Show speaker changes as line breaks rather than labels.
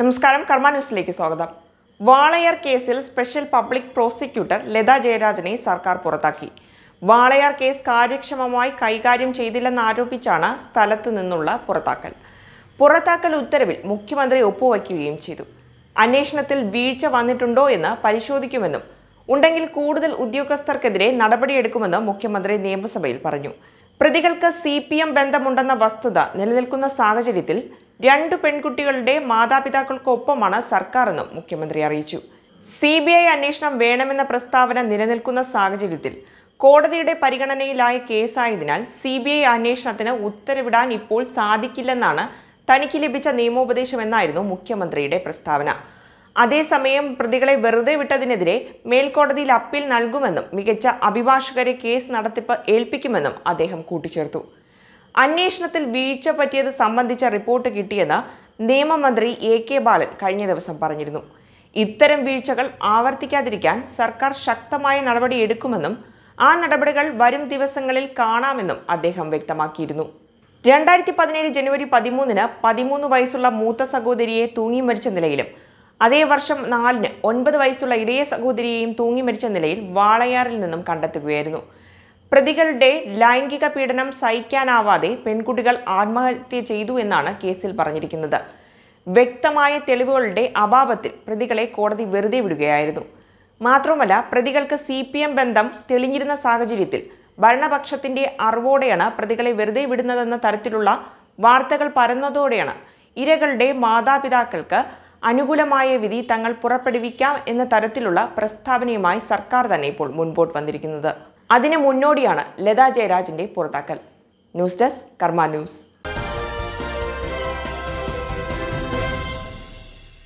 നമസ്കാരം കർമ്മ ന്യൂസിലേക്ക് സ്വാഗതം വാളയാർ കേസിൽ സ്പെഷ്യൽ പബ്ലിക് പ്രോസിക്യൂട്ടർ ലത ജയരാജനെ സർക്കാർ പുറത്താക്കി വാളയാർ കേസ് കാര്യക്ഷമമായി കൈകാര്യം ചെയ്തില്ലെന്നാരോപിച്ചാണ് സ്ഥലത്തു നിന്നുള്ള പുറത്താക്കൽ പുറത്താക്കൽ ഉത്തരവിൽ മുഖ്യമന്ത്രി ഒപ്പുവയ്ക്കുകയും ചെയ്തു അന്വേഷണത്തിൽ വീഴ്ച വന്നിട്ടുണ്ടോ എന്ന് പരിശോധിക്കുമെന്നും ഉണ്ടെങ്കിൽ കൂടുതൽ ഉദ്യോഗസ്ഥർക്കെതിരെ നടപടിയെടുക്കുമെന്നും മുഖ്യമന്ത്രി നിയമസഭയിൽ പറഞ്ഞു പ്രതികൾക്ക് സി ബന്ധമുണ്ടെന്ന വസ്തുത നിലനിൽക്കുന്ന സാഹചര്യത്തിൽ രണ്ട് പെൺകുട്ടികളുടെ മാതാപിതാക്കൾക്കൊപ്പമാണ് സർക്കാരെന്നും മുഖ്യമന്ത്രി അറിയിച്ചു സി ബി ഐ അന്വേഷണം വേണമെന്ന പ്രസ്താവന നിലനിൽക്കുന്ന സാഹചര്യത്തിൽ കോടതിയുടെ പരിഗണനയിലായ കേസായതിനാൽ സി ബി ഐ അന്വേഷണത്തിന് ഉത്തരവിടാൻ ഇപ്പോൾ സാധിക്കില്ലെന്നാണ് തനിക്ക് ലഭിച്ച നിയമോപദേശമെന്നായിരുന്നു മുഖ്യമന്ത്രിയുടെ പ്രസ്താവന അതേസമയം പ്രതികളെ വെറുതെ വിട്ടതിനെതിരെ മേൽക്കോടതിയിൽ അപ്പീൽ നൽകുമെന്നും മികച്ച അഭിഭാഷകരെ കേസ് നടത്തിപ്പ് ഏൽപ്പിക്കുമെന്നും അദ്ദേഹം കൂട്ടിച്ചേർത്തു അന്വേഷണത്തിൽ വീഴ്ച പറ്റിയത് സംബന്ധിച്ച റിപ്പോർട്ട് കിട്ടിയെന്ന് നിയമമന്ത്രി എ കെ ബാലൻ കഴിഞ്ഞ ദിവസം പറഞ്ഞിരുന്നു ഇത്തരം വീഴ്ചകൾ ആവർത്തിക്കാതിരിക്കാൻ സർക്കാർ ശക്തമായ എടുക്കുമെന്നും ആ നടപടികൾ വരും ദിവസങ്ങളിൽ കാണാമെന്നും അദ്ദേഹം വ്യക്തമാക്കിയിരുന്നു രണ്ടായിരത്തി പതിനേഴ് ജനുവരി പതിമൂന്നിന് പതിമൂന്ന് വയസ്സുള്ള മൂത്ത സഹോദരിയെ തൂങ്ങി മരിച്ച നിലയിലും അതേ വർഷം നാലിന് ഒൻപത് വയസ്സുള്ള ഇടയ സഹോദരിയെയും തൂങ്ങി മരിച്ച നിലയിൽ വാളയാറിൽ നിന്നും കണ്ടെത്തുകയായിരുന്നു പ്രതികളുടെ ലൈംഗിക പീഡനം സഹിക്കാനാവാതെ പെൺകുട്ടികൾ ആത്മഹത്യ ചെയ്തു എന്നാണ് കേസിൽ പറഞ്ഞിരിക്കുന്നത് വ്യക്തമായ തെളിവുകളുടെ അഭാവത്തിൽ പ്രതികളെ കോടതി വെറുതെ വിടുകയായിരുന്നു മാത്രമല്ല പ്രതികൾക്ക് സി പി എം ബന്ധം തെളിഞ്ഞിരുന്ന സാഹചര്യത്തിൽ ഭരണപക്ഷത്തിന്റെ അറിവോടെയാണ് പ്രതികളെ വെറുതെ വിടുന്നതെന്ന തരത്തിലുള്ള വാർത്തകൾ പരന്നതോടെയാണ് ഇരകളുടെ മാതാപിതാക്കൾക്ക് അനുകൂലമായ വിധി തങ്ങൾ പുറപ്പെടുവിക്കാം എന്ന തരത്തിലുള്ള പ്രസ്താവനയുമായി സർക്കാർ തന്നെ ഇപ്പോൾ മുൻപോട്ട് വന്നിരിക്കുന്നത് അതിന് മുന്നോടിയാണ് ലതാ ജയരാജിൻ്റെ പുറത്താക്കൽ ന്യൂസ് ഡെസ്ക് കർമ്മ ന്യൂസ്